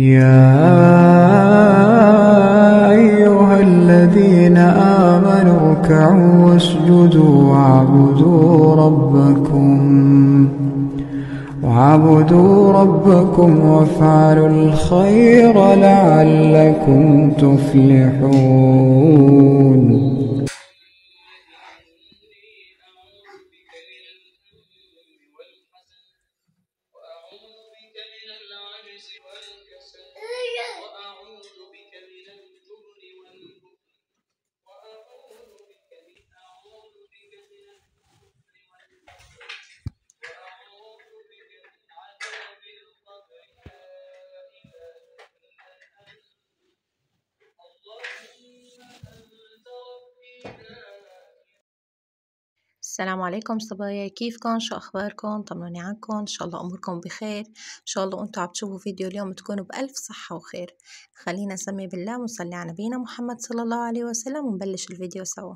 يا أيها الذين آمنوا اركعوا واسجدوا واعبدوا ربكم وعبدوا ربكم وافعلوا الخير لعلكم تفلحون السلام عليكم صبايا كيفكم شو اخباركم طمنوني عنكم ان شاء الله اموركم بخير ان شاء الله انتم عم تشوفوا فيديو اليوم تكونوا بالف صحه وخير خلينا نسمي بالله ونصلي على نبينا محمد صلى الله عليه وسلم ونبلش الفيديو سوا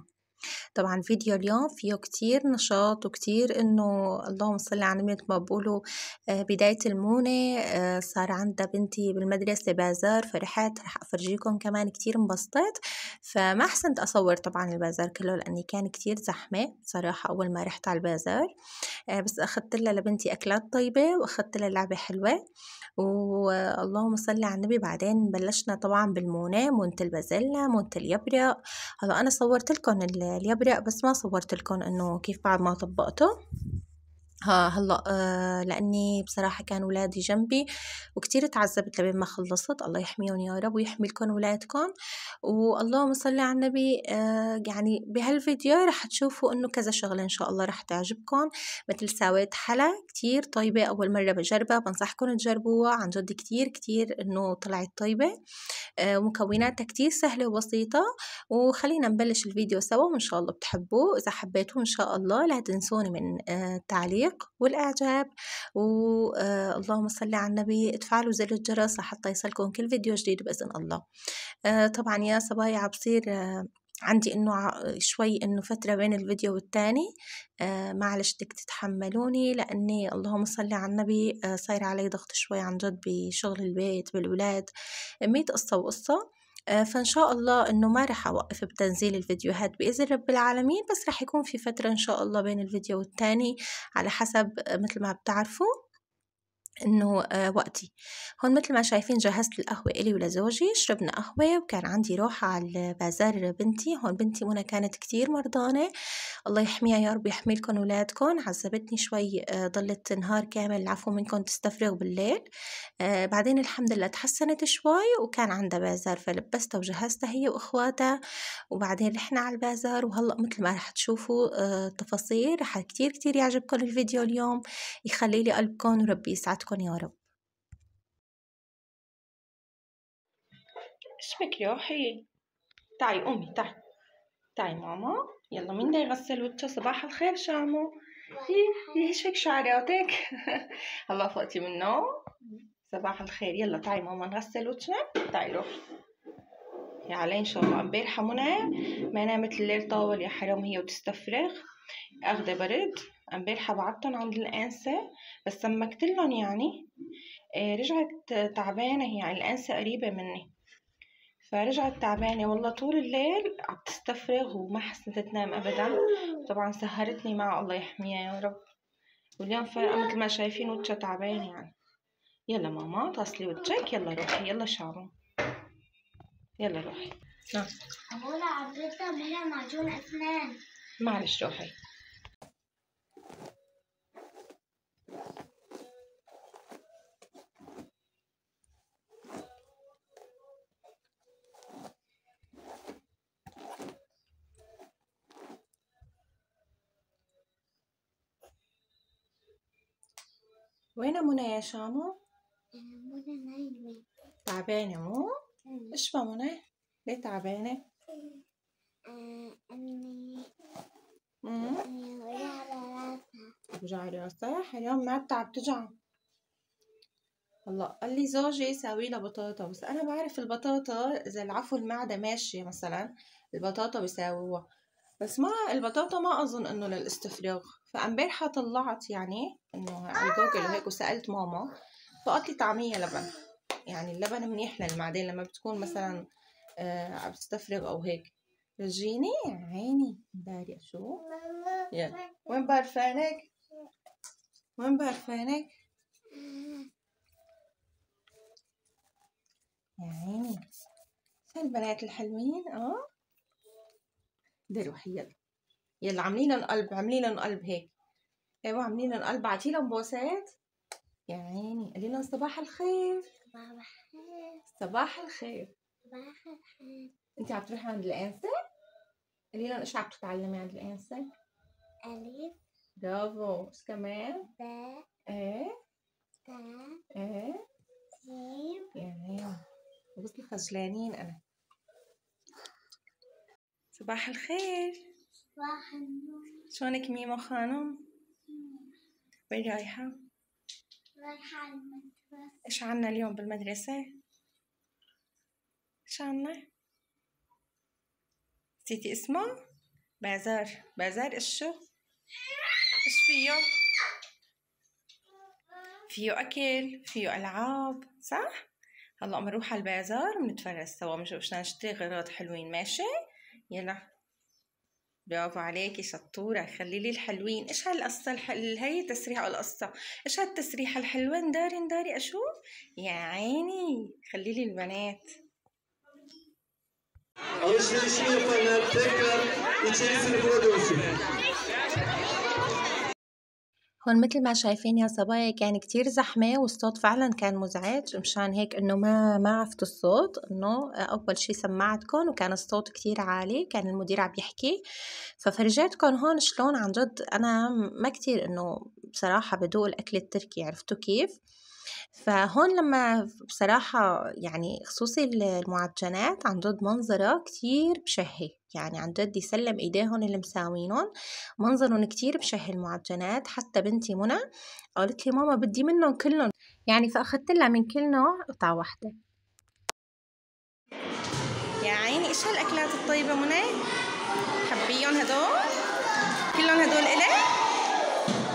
طبعا فيديو اليوم فيه كتير نشاط وكتير انه اللهم صل على النبي ما بقولوا آه، بداية المونة آه، صار عندها بنتي بالمدرسة بازار فرحت رح افرجيكم كمان كتير انبسطت فما حسنت اصور طبعا البازار كله لاني كان كتير زحمة صراحة اول ما رحت على البازار آه، بس اخذت لها لبنتي اكلات طيبة واخذت لها لعبة حلوة واللهم صل على النبي بعدين بلشنا طبعا بالمونة مونة البازلة مونة اليبرق هلا انا صورت لكم اليبرق بس ما صورت لكم انه كيف بعد ما طبقته ها هلا آه لاني بصراحه كان ولادي جنبي وكتير تعذبت لبين ما خلصت الله يحميهم يا رب ويحمي لكم ولادكم واللهم صل على النبي آه يعني بهالفيديو رح تشوفوا انه كذا شغله ان شاء الله رح تعجبكم مثل ساويت حلا كتير طيبه اول مره بجربها بنصحكم تجربوها عن جد كتير كتير انه طلعت طيبه آه ومكوناتها كتير سهله وبسيطه وخلينا نبلش الفيديو سوا وان شاء الله بتحبوه اذا حبيتوه ان شاء الله لا تنسوني من آه، التعليق التوفيق والإعجاب واللهم صل على النبي تفعلوا زر الجرس لحتى يصلكم كل فيديو جديد بإذن الله آه، طبعا يا صبايا عبصير آه، عندي انه شوي انه فترة بين الفيديو والتاني آه معلش بدك تتحملوني لاني اللهم صل على النبي آه صاير علي ضغط شوي عن جد بشغل البيت بالولاد ميت قصة وقصة آه، فإن شاء الله إنه ما رح أوقف بتنزيل الفيديوهات بإذن رب العالمين بس رح يكون في فترة إن شاء الله بين الفيديو والتاني على حسب آه، مثل ما بتعرفوا انه آه، وقتي هون مثل ما شايفين جهزت القهوة الي ولزوجي شربنا قهوة وكان عندي روح على البازار بنتي هون بنتي منى كانت كتير مرضانة الله يحميها يا رب يحمي لكم ولادكم عذبتني شوي آه، ضلت نهار كامل العفو منكم تستفرغ بالليل آه، بعدين الحمد لله تحسنت شوي وكان عندها بازار فلبستها وجهزتها هي واخواتها وبعدين رحنا على البازار وهلا مثل ما رح تشوفوا تفاصيل رح كتير كتير يعجبكم الفيديو اليوم يخلي لي قلبكم وربي يسعدكم حياتكم يا رب اسمك يا روحي تعي امي تعي تعي ماما يلا مين دا يغسل وجهه صباح الخير شامو يشفك شعراتك الله فقتي من النوم صباح الخير يلا تعي ماما نغسل وجهنا تعي روح يا علي ان شاء الله امبارحه منى ما نامت الليل طاول يا حرام هي وتستفرغ اخذه برد امبارحة بعتهم عند الأنسة بس سمكتلن يعني آه، رجعت تعبانة هي يعني الأنسة قريبة مني فرجعت تعبانة والله طول الليل عم تستفرغ وما حسنت تنام أبدا طبعا سهرتني معها الله يحميها يا رب واليوم فارقة مثل ما شايفين وجهها تعبان يعني يلا ماما غسلي وجهك يلا روحي يلا شعرهم يلا روحي نعم أبونا عبرتها بها معجون أسنان معلش روحي وين منى يا شامو؟ منى نايمة تعبانة مو؟ إيه. ايش بها منى؟ ليه تعبانة؟ آه، أني وجع راسها اليوم ما بتعب تجع الله قال لي زوجي ساوي لها بطاطا بس انا بعرف البطاطا اذا العفو المعده ماشيه مثلا البطاطا بيساووها بس ما البطاطا ما اظن انه للاستفراغ فامبارحة طلعت يعني انه على جوجل آه. وهيك وسألت ماما فقالت لي طعمية لبن يعني اللبن منيح للمعدة لما بتكون مثلا آه عم تستفرغ او هيك رجيني عيني باري شو يلا وين برفانك وين برفانك يا عيني البنات الحلوين اه ديروا يلا يلا عاملين قلب عاملين قلب هيك ايوا عاملين قلب عطي لهم بوسات يا عيني قولي لهم صباح الخير صباح الخير صباح الخير صباح الخير انت عم تروحي عند الانسه قولي لهم ايش عم تتعلمي عند الانسه الف برافو ايش كمان ب ايه ب ايه جيم يا عيني بس خجلانين انا صباح الخير صباح النور شلونك ميمو خانم؟ وين رايحة؟ رايحة المدرسة ايش عنا اليوم بالمدرسة؟ ايش عنا؟ نسيتي اسمه؟ بازار بازار ايش شو؟ ايش فيه؟ فيه أكل فيه ألعاب صح؟ هلا عم نروح على البازار بنتفرج سوا بنشوف شلون نشتري غراض حلوين ماشي؟ يلا برافو عليكي شطورة خلي لي الحلوين ايش هالقصة الحل... هي تسريحة القصة ايش هالتسريحة الحلوة نداري نداري اشوف يا عيني خلي لي البنات Alışverişi yapanlar tekrar içerisini buna dönsün. هون مثل ما شايفين يا صبايا كان يعني كتير زحمة والصوت فعلا كان مزعج مشان هيك انه ما ما عفت الصوت انه اول شي سمعتكم وكان الصوت كتير عالي كان المدير عم يحكي ففرجيتكم هون شلون عن جد انا ما كتير انه بصراحة بدوق الاكل التركي عرفتوا كيف فهون لما بصراحة يعني خصوصي المعجنات عن جد منظرها كتير بشهي يعني عن جد يسلم ايديهم اللي مساوينهم منظرهم كتير بشهي المعجنات حتى بنتي منى قالت لي ماما بدي منهم كلهم يعني فاخذت لها من كل نوع قطعة واحدة يا عيني ايش هالاكلات الطيبة منى حبيهم هدول كلهم هدول الي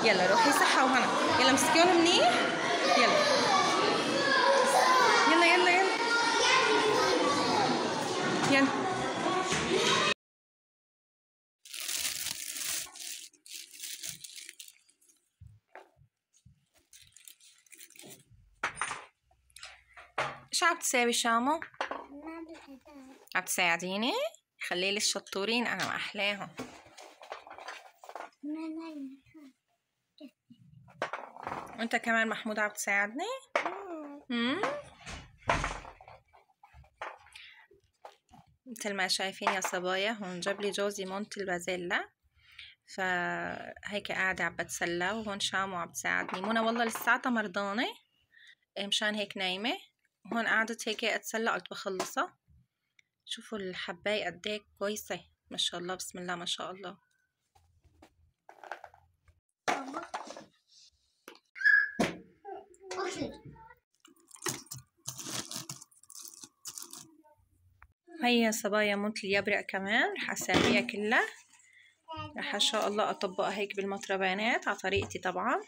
يلا روحي صحة وهنا يلا مسكيهم منيح يلا يلا يلا يلا يلا شو عم تساوي شامو؟ عم تساعديني؟ خلي لي الشطورين انا ما احلاهم وانت كمان محمود عم تساعدني؟ مثل ما شايفين يا صبايا هون جاب لي جوزي مونت البازيلا فهيك قاعدة عم بتسلى وهون شامو عم تساعدني منى والله لساتها مرضانة إيه، مشان هيك نايمة وهون قعدت هيك اتسلى قلت بخلصها شوفوا الحباية قديه كويسة ما شاء الله بسم الله ما شاء الله هيا صبايا موت اليبرق كمان رح اسويها كلها رح ان شاء الله اطبقها هيك بالمطربانات على طريقتي طبعا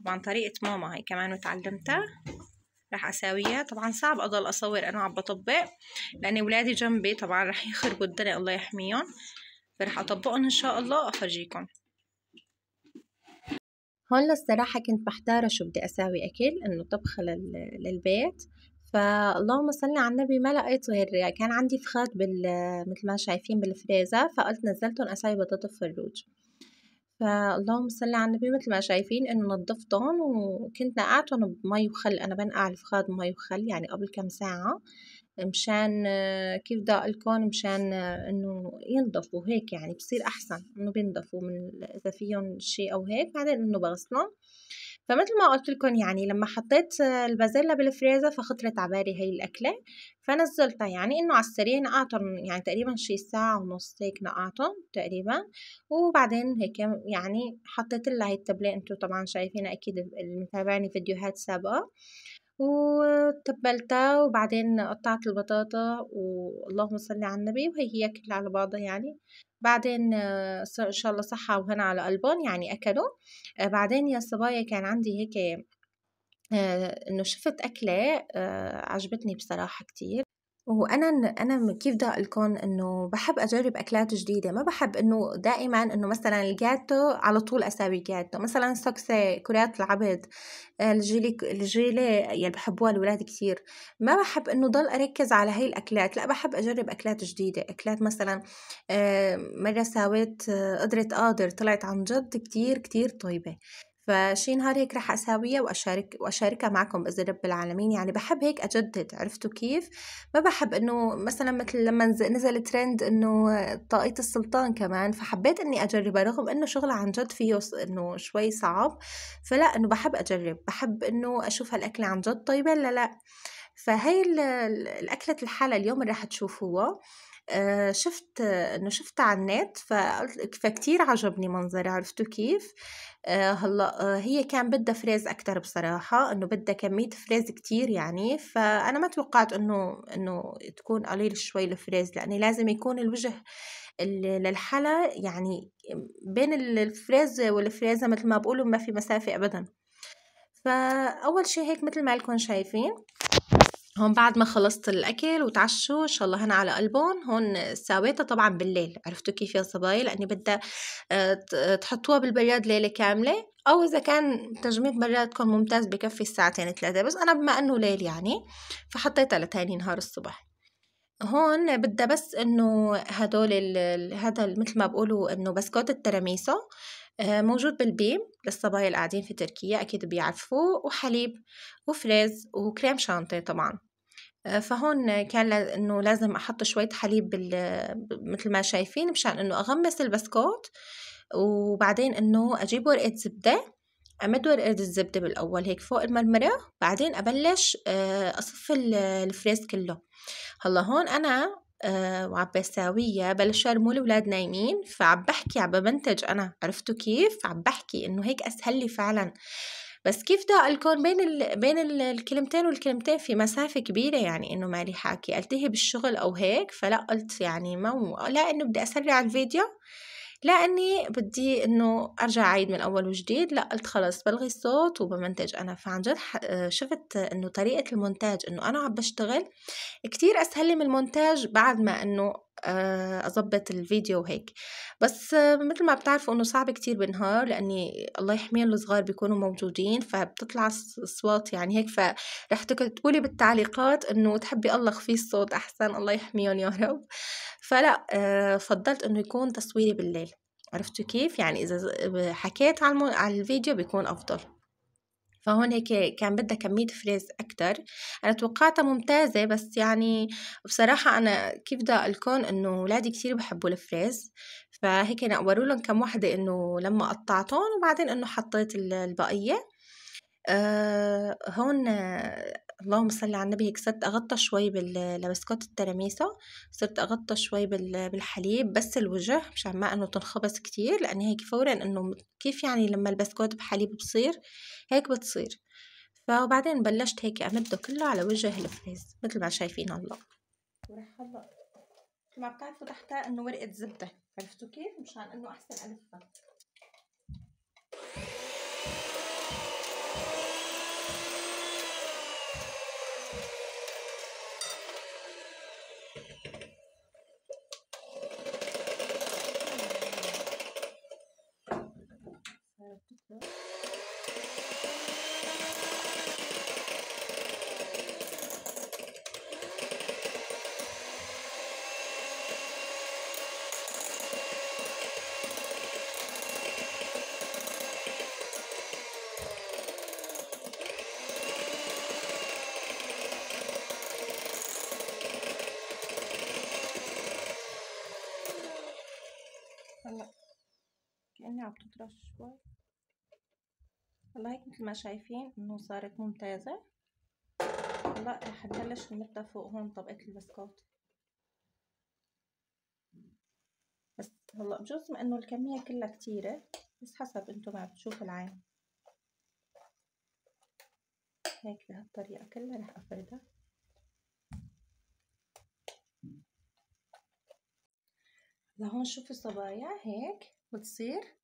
طبعا طريقة ماما هي كمان وتعلمتها راح اساويها طبعا صعب اضل اصور انا عم بطبق لان ولادي جنبي طبعا راح يخربوا الدنيا الله يحميهم فراح اطبقهم ان شاء الله افرجيكم هون الصراحه كنت محتارة شو بدي أساوي أكل إنه طبخه لل... للبيت فاللهم صل على النبي ما لقيت غير يعني كان عندي فخاد بال مثل ما شايفين بالفريزر فقلت نزلتهم أساوي بطاطا فروج فاللهم صل على النبي مثل ما شايفين انه نظفتهم وكنت نقعتهم بمي وخل انا بنقع الفخاد بمي وخل يعني قبل كم ساعة مشان آه، كيف بدي لكم مشان آه، انه ينضفوا هيك يعني بصير احسن انه بينضفوا من اذا فيهم شيء او هيك بعدين انه بغسلهم فمثل ما قلت لكم يعني لما حطيت البازيلا بالفريزر فخطرت على بالي هي الاكله فنزلتها يعني انه على السريع نقعتهم يعني تقريبا شي ساعه ونص هيك نقعتهم تقريبا وبعدين هيك يعني حطيت لها هي التبلة انتم طبعا شايفينها اكيد المتابعين فيديوهات سابقه وتبلتها وبعدين قطعت البطاطا واللهم صل على النبي وهي هي كلها على بعضها يعني بعدين آه، ان شاء الله صحه وهنا على قلبهم يعني اكلوا آه، بعدين يا صبايا كان عندي هيك آه، انه شفت اكله عجبتني بصراحه كتير وأنا أنا كيف بدي الكون إنه بحب أجرب أكلات جديدة ما بحب إنه دائما إنه مثلا الجاتو على طول أساوي جاتو مثلا سكسة كرات العبد آه، الجيلي الجيلي يلي بحبوها الولاد كتير ما بحب إنه ضل أركز على هاي الأكلات لا بحب أجرب أكلات جديدة أكلات مثلا آه، مرة ساويت آه، قدرة قادر طلعت عن جد كتير كتير طيبة فشي نهار هيك رح أساويها وأشارك وأشاركها معكم بإذن رب العالمين يعني بحب هيك أجدد عرفتوا كيف؟ ما بحب إنه مثلا مثل لما نزل ترند إنه طاقية السلطان كمان فحبيت إني أجربها رغم إنه شغله عن جد فيه إنه شوي صعب فلا إنه بحب أجرب بحب إنه أشوف هالأكلة عن جد طيبة لا لا فهي الأكلة الحالة اليوم اللي رح تشوفوها آه، شُفت إنه شفت على النت فقُلت فكتير عجبني منظري عرفتوا كيف؟ آه، هلّأ آه، هي كان بدها فريز أكتر بصراحة، إنه بدها كمية فريز كتير يعني، فأنا ما توقّعت إنه إنه تكون قليل شوي الفريز لانه لازم يكون الوجه للحلا يعني بين الفريز والفريزة متل ما بقولوا ما في مسافة أبدًا، فأول شيء شي هيك متل ما إلكن شايفين هون بعد ما خلصت الأكل وتعشوا إن شاء الله هنا على قلبهم هون ساويتها طبعا بالليل عرفتوا كيف يا صبايا لأني بدها آه، آه، تحطوها بالبراد ليلة كاملة أو إذا كان تجميد برادكم ممتاز بكفي الساعتين ثلاثة بس أنا بما إنه ليل يعني فحطيتها لتاني نهار الصبح هون بدها بس انه هدول هذا مثل ما بقولوا انه بسكوت التراميسو آه، موجود بالبيم للصبايا اللي قاعدين في تركيا أكيد بيعرفوه وحليب وفريز وكريم شانتي طبعا آه، فهون كان انه لازم احط شوية حليب بال... مثل ما شايفين مشان انه اغمس البسكوت وبعدين انه اجيب ورقة زبدة امد ورقة الزبدة بالاول هيك فوق المرمرة بعدين ابلش آه، اصف الفريز كله هلا هون انا أه وعبساوية بلشوا يرموا الأولاد نايمين فعم بحكي عم بمنتج أنا عرفتوا كيف عم بحكي إنه هيك أسهل لي فعلا بس كيف بدي الكون بين ال... بين الكلمتين والكلمتين في مسافة كبيرة يعني إنه مالي حاكي ألتهي بالشغل أو هيك فلا قلت يعني ما لا إنه بدي أسرع الفيديو لا اني بدي انه ارجع اعيد من اول وجديد لا قلت خلص بلغي الصوت وبمنتج انا فعن جد آه، شفت انه طريقه المونتاج انه انا عم بشتغل كتير اسهل لي من المونتاج بعد ما انه اظبط آه، الفيديو وهيك بس مثل ما بتعرفوا انه صعب كتير بالنهار لاني الله يحميهم الصغار بيكونوا موجودين فبتطلع الصوت يعني هيك فرح تكتبوا لي بالتعليقات انه تحبي الله خفي الصوت احسن الله يحميهم يا رب فلا آه، فضلت انه يكون تصويري بالليل عرفتوا كيف يعني اذا حكيت على الفيديو بيكون افضل فهون هيك كان بدها كمية فريز أكتر أنا توقعتها ممتازة بس يعني بصراحة أنا كيف بدي أقولكم إنه ولادي كتير بحبوا الفريز فهيك نقوروا لهم كم وحدة إنه لما قطعتهم وبعدين إنه حطيت البقية أه هون اللهم صل على النبي هيك صرت اغطى شوي بالبسكوت التراميسة صرت اغطى شوي بالحليب بس الوجه مشان ما انه تنخبص كتير لان هيك فورا انه كيف يعني لما البسكوت بحليب بصير هيك بتصير فبعدين بلشت هيك امده كله على وجه الفريز مثل ما شايفين هلا ورح هلا ما بتعرفوا تحتها انه ورقه زبده عرفتوا كيف مشان انه احسن الفها عم تطرش شوي والله هيك مثل ما شايفين انه صارت ممتازة هلا رح نبلش نمدها فوق هون طبقة البسكوت بس هلا بجوز ما انه الكمية كلها كتيرة بس حسب انتم ما بتشوفوا العين هيك بهالطريقة كلها رح أفردها لهون شوفوا الصبايا هيك بتصير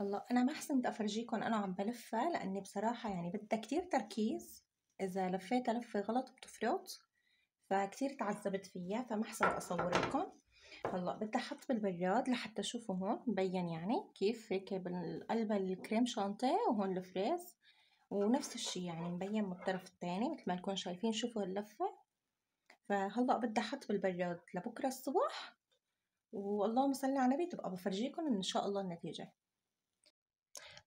هلا انا ما حسنت افرجيكم انا عم بلفها لاني بصراحه يعني بدها كتير تركيز اذا لفيتها لفه غلط بتفرط فكتير تعذبت فيها فما حسنت اصور لكم هلا بدي احط بالبراد لحتى شوفوا هون مبين يعني كيف هيك بالقلب الكريم شانتيه وهون الفريز ونفس الشي يعني مبين من الطرف الثاني مثل ما نكون شايفين شوفوا اللفه فهلا بدي احط بالبراد لبكره الصبح واللهم صل على النبي تبقى بفرجيكم ان شاء الله النتيجه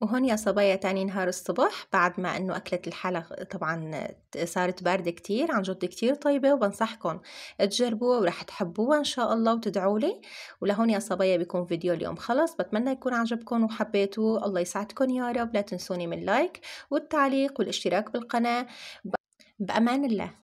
وهون يا صبايا تاني نهار الصبح بعد ما انه أكلة الحلا طبعا صارت باردة كتير عن جد كتير طيبة وبنصحكم تجربوها ورح تحبوها إن شاء الله وتدعوا لي ولهون يا صبايا بيكون فيديو اليوم خلص بتمنى يكون عجبكم وحبيتوه الله يسعدكم يا رب لا تنسوني من لايك والتعليق والاشتراك بالقناة بأمان الله